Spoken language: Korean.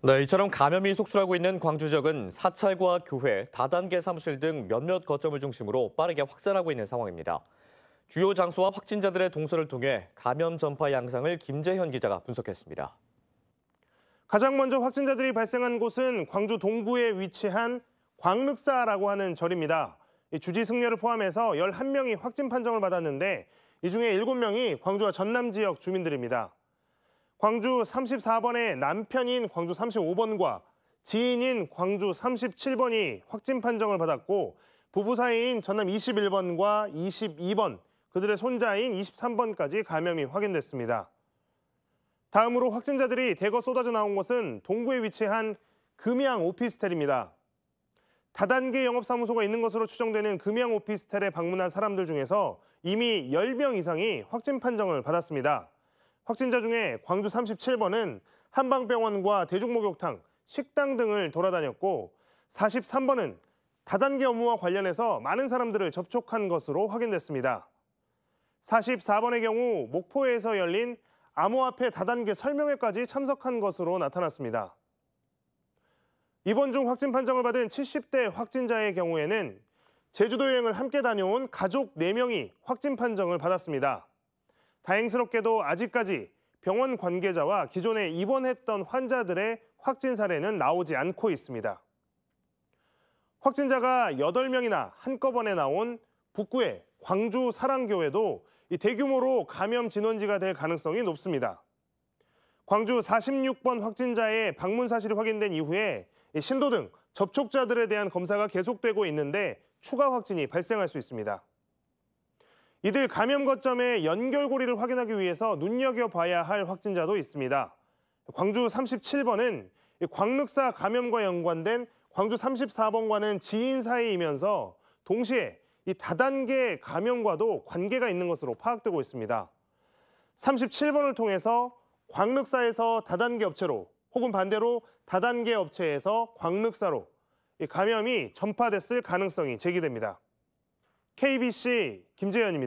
네, 이처럼 감염이 속출하고 있는 광주 지역은 사찰과 교회, 다단계 사무실 등 몇몇 거점을 중심으로 빠르게 확산하고 있는 상황입니다. 주요 장소와 확진자들의 동선을 통해 감염 전파 양상을 김재현 기자가 분석했습니다. 가장 먼저 확진자들이 발생한 곳은 광주 동부에 위치한 광륵사라고 하는 절입니다. 주지 승려를 포함해서 11명이 확진 판정을 받았는데 이 중에 7명이 광주와 전남 지역 주민들입니다. 광주 34번의 남편인 광주 35번과 지인인 광주 37번이 확진 판정을 받았고 부부 사이인 전남 21번과 22번, 그들의 손자인 23번까지 감염이 확인됐습니다. 다음으로 확진자들이 대거 쏟아져 나온 곳은 동구에 위치한 금양 오피스텔입니다. 다단계 영업사무소가 있는 것으로 추정되는 금양 오피스텔에 방문한 사람들 중에서 이미 10명 이상이 확진 판정을 받았습니다. 확진자 중에 광주 37번은 한방병원과 대중목욕탕, 식당 등을 돌아다녔고 43번은 다단계 업무와 관련해서 많은 사람들을 접촉한 것으로 확인됐습니다. 44번의 경우 목포에서 열린 암호화폐 다단계 설명회까지 참석한 것으로 나타났습니다. 이번 중 확진 판정을 받은 70대 확진자의 경우에는 제주도 여행을 함께 다녀온 가족 4명이 확진 판정을 받았습니다. 다행스럽게도 아직까지 병원 관계자와 기존에 입원했던 환자들의 확진 사례는 나오지 않고 있습니다. 확진자가 8명이나 한꺼번에 나온 북구의 광주 사랑교회도 대규모로 감염 진원지가 될 가능성이 높습니다. 광주 46번 확진자의 방문 사실이 확인된 이후에 신도 등 접촉자들에 대한 검사가 계속되고 있는데 추가 확진이 발생할 수 있습니다. 이들 감염 거점의 연결고리를 확인하기 위해서 눈여겨봐야 할 확진자도 있습니다. 광주 37번은 광륵사 감염과 연관된 광주 34번과는 지인 사이이면서 동시에 이 다단계 감염과도 관계가 있는 것으로 파악되고 있습니다. 37번을 통해서 광륵사에서 다단계 업체로 혹은 반대로 다단계 업체에서 광륵사로 감염이 전파됐을 가능성이 제기됩니다. KBC 김재현입니다.